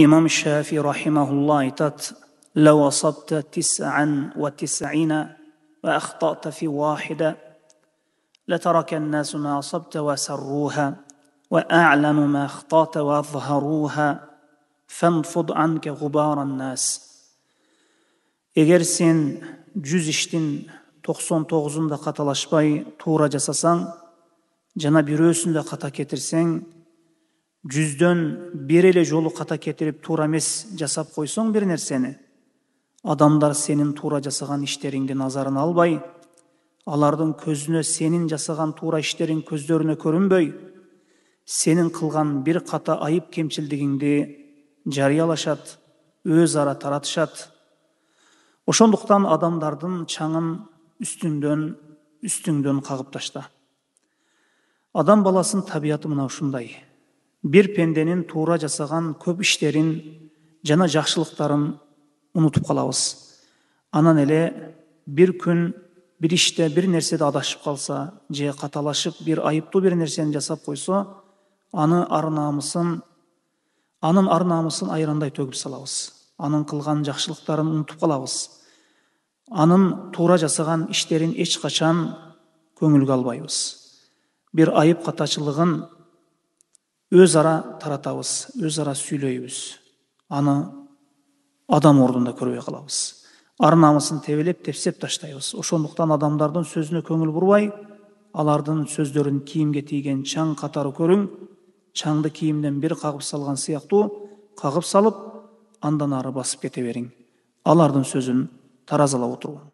إمام الشافعي رحمه الله تت لو أصبت تسعا وتسعين وأخطأت في واحدة لترك الناس ما أصبت وسروها وأعلم ما أخطأت وأظهروها فانفض عنك غبار الناس Егер сен жүз іштің тоқсан тоғызын да қаталашпай تورا جساسان жана бирөөсүн да ката кетирсең жүздөн бир эле жолу ката кетирип туура эмес жасап койсоң бир нерсени адамдар сенин туура жасаган иштериңди назарына албай алардын көзүнө сенин жасаган туура иштериң көздөрүнө көрүнбөй сенин кылган бир ката айып кемчилдигиңди жарыялашат өз ара таратышат ошондуктан адамдардын чаңын үстүңдөн үстүңдөн кагып ташта адам баласынын табияты мына ушундай бир пенденин туура жасаган көп иштерин жана жакшылыктарын унутуп калабыз анан эле бир күн бир иште бир нерседе адашып калса же каталашып бир айыптуу бир нерсени жасап койсо аны ар намысын анын ар намысын айрандай төгүп салабыз анын кылган жакшылыктарын унутуп калабыз анын туура жасаган иштерин эч качан көңүлгө албайбыз бир айып катачылыгын өзара таратабыз өзара сөйлейбіз аны адам орнында көрбей қалабыз ар намысын тебелеп тепсеп таштайбыз ошондуктан адамдардын сөзүнө көңүл бурбай алардын сөздөрүн кийимге тийген чаң катары көрүң чаңды кийимден бир кагып салган сыяктуу кагып салып андан ары басып кете бериң алардын сөзүн таразалап отуруң